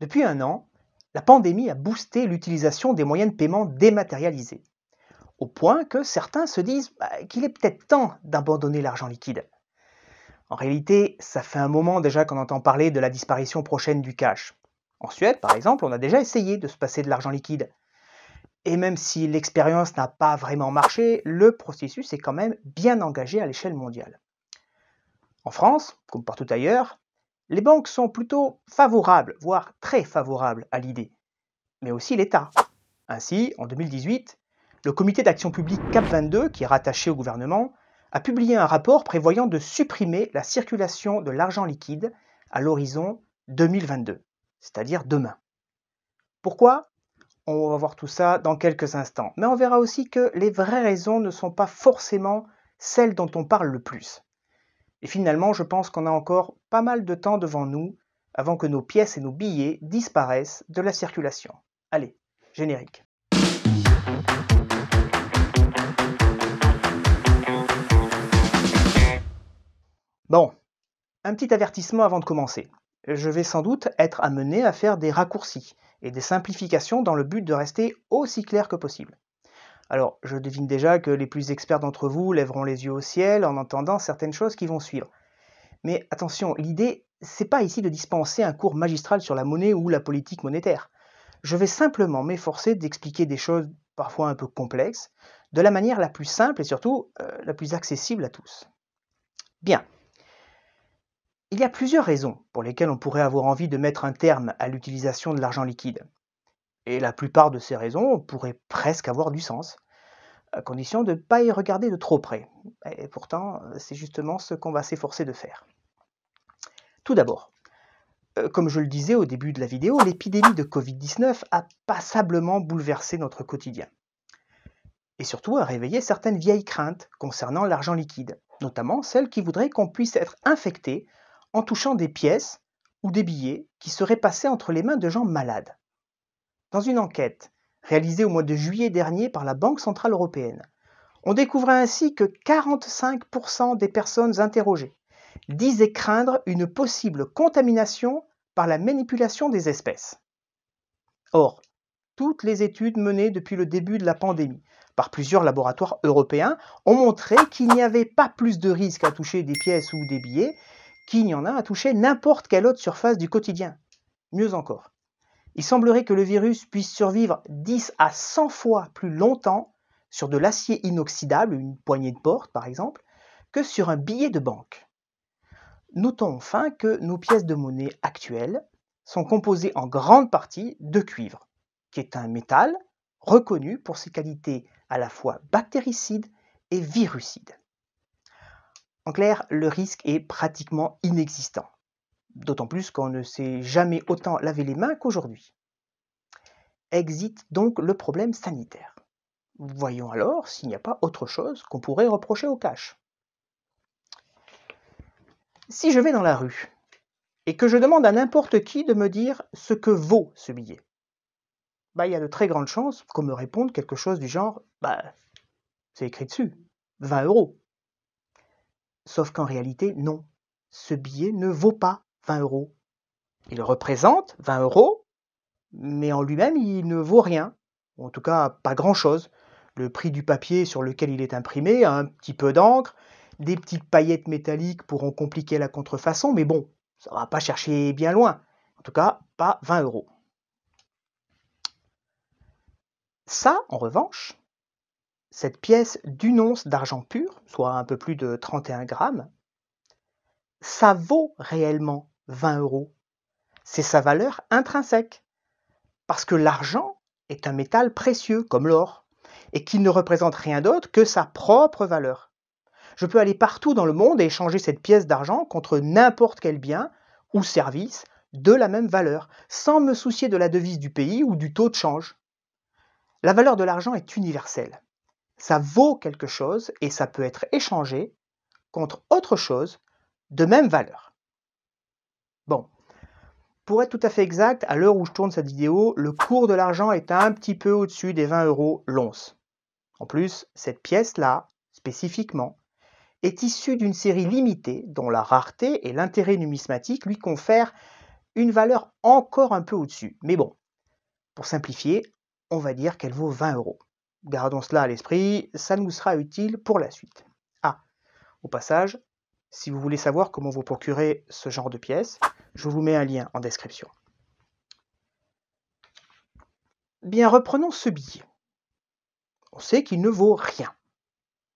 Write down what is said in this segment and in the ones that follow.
Depuis un an, la pandémie a boosté l'utilisation des moyens de paiement dématérialisés, au point que certains se disent bah, qu'il est peut-être temps d'abandonner l'argent liquide. En réalité, ça fait un moment déjà qu'on entend parler de la disparition prochaine du cash. En Suède, par exemple, on a déjà essayé de se passer de l'argent liquide. Et même si l'expérience n'a pas vraiment marché, le processus est quand même bien engagé à l'échelle mondiale. En France, comme partout ailleurs, les banques sont plutôt favorables, voire très favorables à l'idée, mais aussi l'État. Ainsi, en 2018, le comité d'action publique CAP22, qui est rattaché au gouvernement, a publié un rapport prévoyant de supprimer la circulation de l'argent liquide à l'horizon 2022, c'est-à-dire demain. Pourquoi On va voir tout ça dans quelques instants, mais on verra aussi que les vraies raisons ne sont pas forcément celles dont on parle le plus. Et finalement, je pense qu'on a encore pas mal de temps devant nous avant que nos pièces et nos billets disparaissent de la circulation. Allez, générique. Bon, un petit avertissement avant de commencer. Je vais sans doute être amené à faire des raccourcis et des simplifications dans le but de rester aussi clair que possible. Alors, je devine déjà que les plus experts d'entre vous lèveront les yeux au ciel en entendant certaines choses qui vont suivre. Mais attention, l'idée, c'est pas ici de dispenser un cours magistral sur la monnaie ou la politique monétaire. Je vais simplement m'efforcer d'expliquer des choses parfois un peu complexes, de la manière la plus simple et surtout euh, la plus accessible à tous. Bien. Il y a plusieurs raisons pour lesquelles on pourrait avoir envie de mettre un terme à l'utilisation de l'argent liquide. Et la plupart de ces raisons pourraient presque avoir du sens, à condition de ne pas y regarder de trop près. Et pourtant, euh, c'est justement ce qu'on va s'efforcer de faire. Tout d'abord, euh, comme je le disais au début de la vidéo, l'épidémie de Covid-19 a passablement bouleversé notre quotidien. Et surtout a réveillé certaines vieilles craintes concernant l'argent liquide, notamment celles qui voudraient qu'on puisse être infecté en touchant des pièces ou des billets qui seraient passés entre les mains de gens malades. Dans une enquête réalisée au mois de juillet dernier par la Banque Centrale Européenne, on découvrait ainsi que 45% des personnes interrogées disaient craindre une possible contamination par la manipulation des espèces. Or, toutes les études menées depuis le début de la pandémie par plusieurs laboratoires européens ont montré qu'il n'y avait pas plus de risque à toucher des pièces ou des billets qu'il n'y en a à toucher n'importe quelle autre surface du quotidien. Mieux encore, il semblerait que le virus puisse survivre 10 à 100 fois plus longtemps sur de l'acier inoxydable, une poignée de porte par exemple, que sur un billet de banque. Notons enfin que nos pièces de monnaie actuelles sont composées en grande partie de cuivre, qui est un métal reconnu pour ses qualités à la fois bactéricides et virucides. En clair, le risque est pratiquement inexistant. D'autant plus qu'on ne s'est jamais autant lavé les mains qu'aujourd'hui. Exit donc le problème sanitaire. Voyons alors s'il n'y a pas autre chose qu'on pourrait reprocher au cash. Si je vais dans la rue et que je demande à n'importe qui de me dire ce que vaut ce billet, bah, il y a de très grandes chances qu'on me réponde quelque chose du genre bah, c'est écrit dessus, 20 euros. Sauf qu'en réalité, non, ce billet ne vaut pas 20 euros. Il représente 20 euros, mais en lui-même, il ne vaut rien, en tout cas pas grand-chose. Le prix du papier sur lequel il est imprimé, un petit peu d'encre, des petites paillettes métalliques pourront compliquer la contrefaçon, mais bon, ça va pas chercher bien loin. En tout cas, pas 20 euros. Ça, en revanche, cette pièce d'une once d'argent pur, soit un peu plus de 31 grammes, ça vaut réellement 20 euros. C'est sa valeur intrinsèque. Parce que l'argent est un métal précieux comme l'or et qui ne représente rien d'autre que sa propre valeur. Je peux aller partout dans le monde et échanger cette pièce d'argent contre n'importe quel bien ou service de la même valeur, sans me soucier de la devise du pays ou du taux de change. La valeur de l'argent est universelle. Ça vaut quelque chose et ça peut être échangé contre autre chose de même valeur. Bon. Pour être tout à fait exact, à l'heure où je tourne cette vidéo, le cours de l'argent est un petit peu au-dessus des 20 euros l'once. En plus, cette pièce-là, spécifiquement, est issue d'une série limitée dont la rareté et l'intérêt numismatique lui confèrent une valeur encore un peu au-dessus. Mais bon, pour simplifier, on va dire qu'elle vaut 20 euros. Gardons cela à l'esprit, ça nous sera utile pour la suite. Ah, au passage, si vous voulez savoir comment vous procurer ce genre de pièces, je vous mets un lien en description. Bien, reprenons ce billet. On sait qu'il ne vaut rien.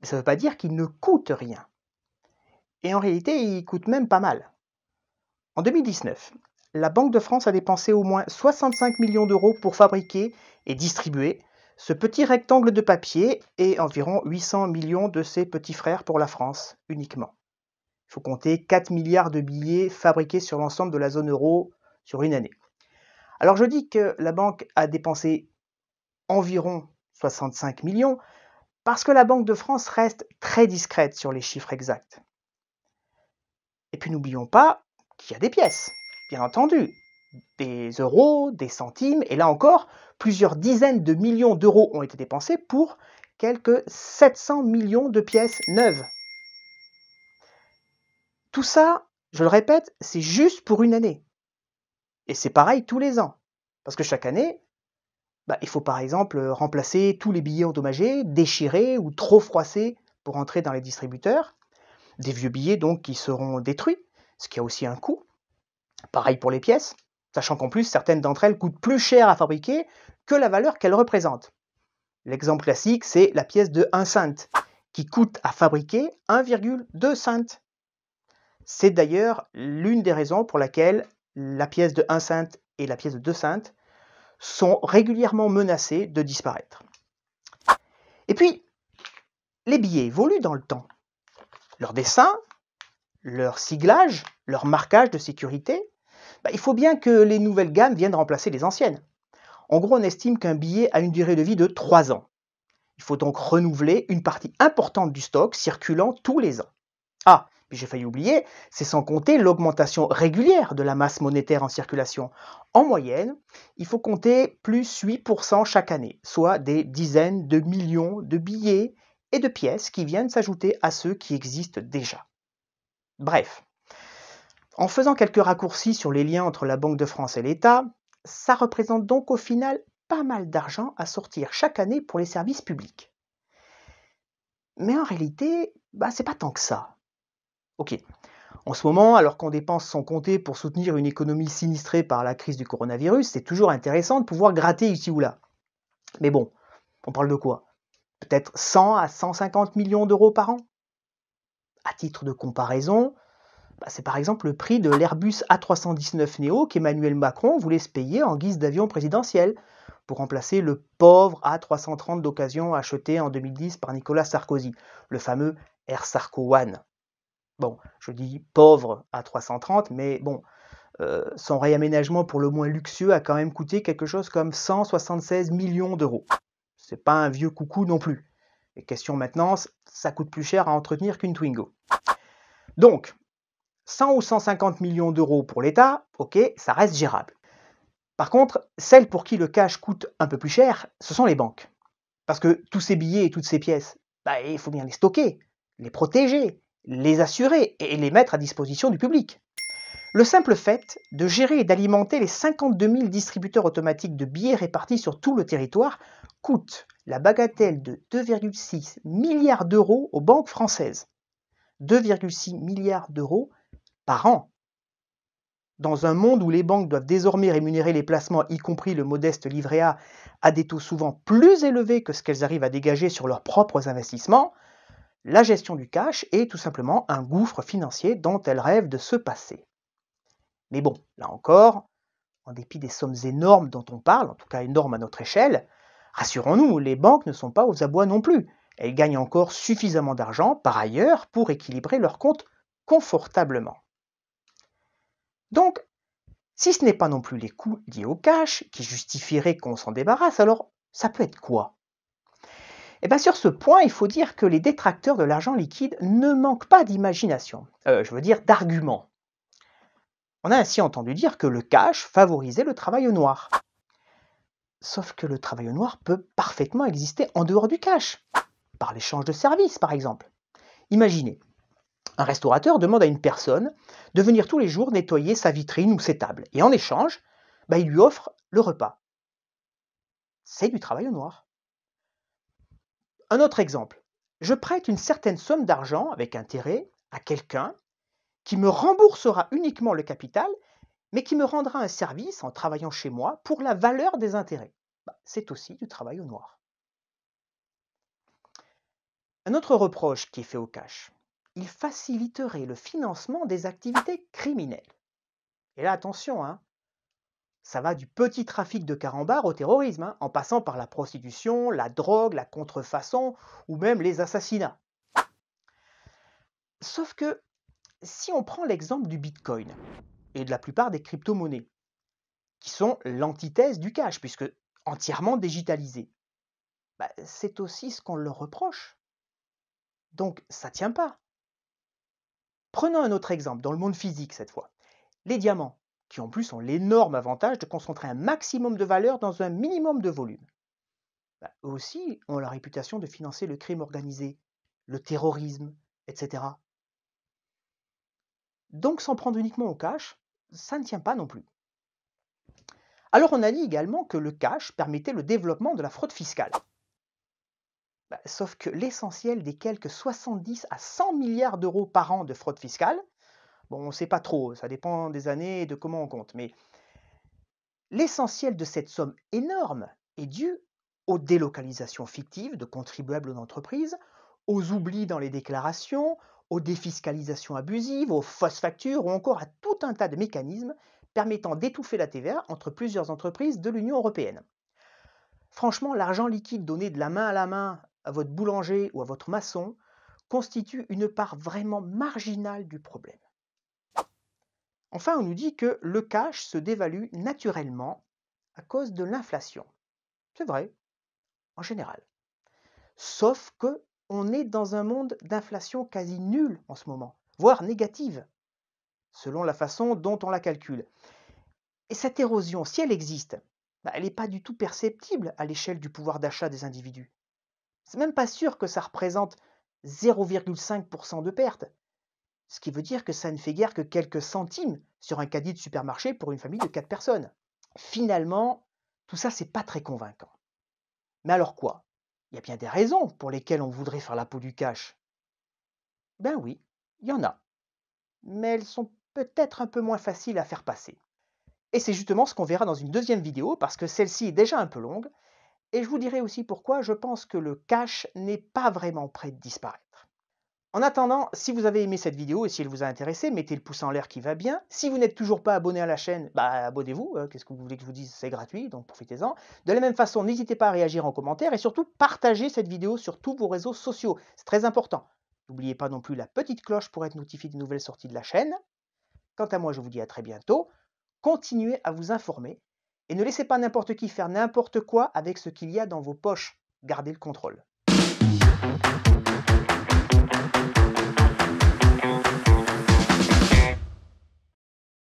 Mais ça ne veut pas dire qu'il ne coûte rien. Et en réalité, il coûte même pas mal. En 2019, la Banque de France a dépensé au moins 65 millions d'euros pour fabriquer et distribuer ce petit rectangle de papier et environ 800 millions de ses petits frères pour la France uniquement. Il faut compter 4 milliards de billets fabriqués sur l'ensemble de la zone euro sur une année. Alors je dis que la banque a dépensé environ 65 millions parce que la Banque de France reste très discrète sur les chiffres exacts. Et puis n'oublions pas qu'il y a des pièces, bien entendu, des euros, des centimes, et là encore, plusieurs dizaines de millions d'euros ont été dépensés pour quelques 700 millions de pièces neuves. Tout ça, je le répète, c'est juste pour une année. Et c'est pareil tous les ans. Parce que chaque année, bah, il faut par exemple euh, remplacer tous les billets endommagés, déchirés ou trop froissés pour entrer dans les distributeurs. Des vieux billets donc qui seront détruits, ce qui a aussi un coût. Pareil pour les pièces, sachant qu'en plus certaines d'entre elles coûtent plus cher à fabriquer que la valeur qu'elles représentent. L'exemple classique, c'est la pièce de 1 cent qui coûte à fabriquer 1,2 cent. C'est d'ailleurs l'une des raisons pour laquelle la pièce de 1 sainte et la pièce de 2 sainte sont régulièrement menacées de disparaître. Et puis, les billets évoluent dans le temps. Leur dessin, leur siglage, leur marquage de sécurité, bah, il faut bien que les nouvelles gammes viennent remplacer les anciennes. En gros, on estime qu'un billet a une durée de vie de 3 ans. Il faut donc renouveler une partie importante du stock circulant tous les ans. Ah, puis j'ai failli oublier, c'est sans compter l'augmentation régulière de la masse monétaire en circulation. En moyenne, il faut compter plus 8% chaque année, soit des dizaines de millions de billets et de pièces qui viennent s'ajouter à ceux qui existent déjà. Bref, en faisant quelques raccourcis sur les liens entre la Banque de France et l'État, ça représente donc au final pas mal d'argent à sortir chaque année pour les services publics. Mais en réalité, bah, c'est pas tant que ça. Ok. En ce moment, alors qu'on dépense son comté pour soutenir une économie sinistrée par la crise du coronavirus, c'est toujours intéressant de pouvoir gratter ici ou là. Mais bon, on parle de quoi Peut-être 100 à 150 millions d'euros par an À titre de comparaison, bah, c'est par exemple le prix de l'Airbus A319 Neo qu'Emmanuel Macron voulait se payer en guise d'avion présidentiel pour remplacer le pauvre A330 d'occasion acheté en 2010 par Nicolas Sarkozy, le fameux Air Sarko One. Bon, je dis pauvre à 330, mais bon, euh, son réaménagement pour le moins luxueux a quand même coûté quelque chose comme 176 millions d'euros. C'est pas un vieux coucou non plus. Et question maintenant, ça coûte plus cher à entretenir qu'une Twingo. Donc, 100 ou 150 millions d'euros pour l'État, ok, ça reste gérable. Par contre, celles pour qui le cash coûte un peu plus cher, ce sont les banques. Parce que tous ces billets et toutes ces pièces, bah, il faut bien les stocker, les protéger, les assurer et les mettre à disposition du public. Le simple fait de gérer et d'alimenter les 52 000 distributeurs automatiques de billets répartis sur tout le territoire coûte la bagatelle de 2,6 milliards d'euros aux banques françaises. 2,6 milliards d'euros par an. Dans un monde où les banques doivent désormais rémunérer les placements, y compris le modeste livret A, à des taux souvent plus élevés que ce qu'elles arrivent à dégager sur leurs propres investissements, la gestion du cash est tout simplement un gouffre financier dont elle rêve de se passer. Mais bon, là encore, en dépit des sommes énormes dont on parle, en tout cas énormes à notre échelle, rassurons-nous, les banques ne sont pas aux abois non plus. Elles gagnent encore suffisamment d'argent par ailleurs pour équilibrer leurs comptes confortablement. Donc, si ce n'est pas non plus les coûts liés au cash qui justifieraient qu'on s'en débarrasse, alors ça peut être quoi eh ben, sur ce point, il faut dire que les détracteurs de l'argent liquide ne manquent pas d'imagination, euh, je veux dire d'arguments. On a ainsi entendu dire que le cash favorisait le travail au noir. Sauf que le travail au noir peut parfaitement exister en dehors du cash, par l'échange de services par exemple. Imaginez, un restaurateur demande à une personne de venir tous les jours nettoyer sa vitrine ou ses tables, et en échange, bah, il lui offre le repas. C'est du travail au noir. Un autre exemple. Je prête une certaine somme d'argent avec intérêt à quelqu'un qui me remboursera uniquement le capital, mais qui me rendra un service en travaillant chez moi pour la valeur des intérêts. Bah, c'est aussi du travail au noir. Un autre reproche qui est fait au cash, il faciliterait le financement des activités criminelles. Et là, attention, hein, ça va du petit trafic de carambars au terrorisme, hein, en passant par la prostitution, la drogue, la contrefaçon ou même les assassinats. Sauf que si on prend l'exemple du Bitcoin et de la plupart des crypto-monnaies, qui sont l'antithèse du cash, puisque entièrement digitalisé, bah, c'est aussi ce qu'on leur reproche. Donc ça tient pas. Prenons un autre exemple, dans le monde physique cette fois. Les diamants qui en plus ont l'énorme avantage de concentrer un maximum de valeur dans un minimum de volume. Bah, eux aussi ont la réputation de financer le crime organisé, le terrorisme, etc. Donc s'en prendre uniquement au cash, ça ne tient pas non plus. Alors on a dit également que le cash permettait le développement de la fraude fiscale. Bah, sauf que l'essentiel des quelques 70 à 100 milliards d'euros par an de fraude fiscale Bon, on ne sait pas trop, ça dépend des années et de comment on compte, mais l'essentiel de cette somme énorme est dû aux délocalisations fictives de contribuables d'entreprises, aux oublis dans les déclarations, aux défiscalisations abusives, aux fausses factures ou encore à tout un tas de mécanismes permettant d'étouffer la TVA entre plusieurs entreprises de l'Union européenne. Franchement, l'argent liquide donné de la main à la main à votre boulanger ou à votre maçon constitue une part vraiment marginale du problème. Enfin, on nous dit que le cash se dévalue naturellement à cause de l'inflation. C'est vrai, en général. Sauf que on est dans un monde d'inflation quasi nulle en ce moment, voire négative, selon la façon dont on la calcule. Et cette érosion, si elle existe, bah, elle n'est pas du tout perceptible à l'échelle du pouvoir d'achat des individus. C'est même pas sûr que ça représente 0,5% de perte ce qui veut dire que ça ne fait guère que quelques centimes sur un caddie de supermarché pour une famille de 4 personnes. Finalement, tout ça, c'est pas très convaincant. Mais alors quoi Il y a bien des raisons pour lesquelles on voudrait faire la peau du cash. Ben oui, il y en a. Mais elles sont peut-être un peu moins faciles à faire passer. Et c'est justement ce qu'on verra dans une deuxième vidéo, parce que celle-ci est déjà un peu longue, et je vous dirai aussi pourquoi je pense que le cash n'est pas vraiment prêt de disparaître. En attendant, si vous avez aimé cette vidéo et si elle vous a intéressé, mettez le pouce en l'air qui va bien. Si vous n'êtes toujours pas abonné à la chaîne, bah, abonnez-vous, hein, qu'est-ce que vous voulez que je vous dise, c'est gratuit, donc profitez-en. De la même façon, n'hésitez pas à réagir en commentaire et surtout partagez cette vidéo sur tous vos réseaux sociaux, c'est très important. N'oubliez pas non plus la petite cloche pour être notifié des nouvelles sorties de la chaîne. Quant à moi, je vous dis à très bientôt. Continuez à vous informer et ne laissez pas n'importe qui faire n'importe quoi avec ce qu'il y a dans vos poches. Gardez le contrôle.